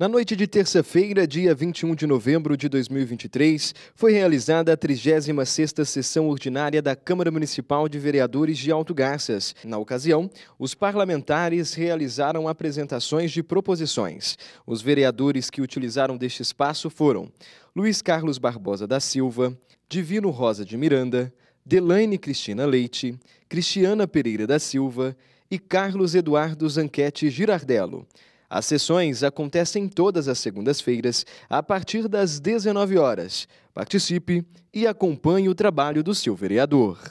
Na noite de terça-feira, dia 21 de novembro de 2023, foi realizada a 36ª sessão ordinária da Câmara Municipal de Vereadores de Alto Garças. Na ocasião, os parlamentares realizaram apresentações de proposições. Os vereadores que utilizaram deste espaço foram Luiz Carlos Barbosa da Silva, Divino Rosa de Miranda, Delaine Cristina Leite, Cristiana Pereira da Silva e Carlos Eduardo Zanquete Girardello. As sessões acontecem todas as segundas-feiras, a partir das 19 horas. Participe e acompanhe o trabalho do seu vereador.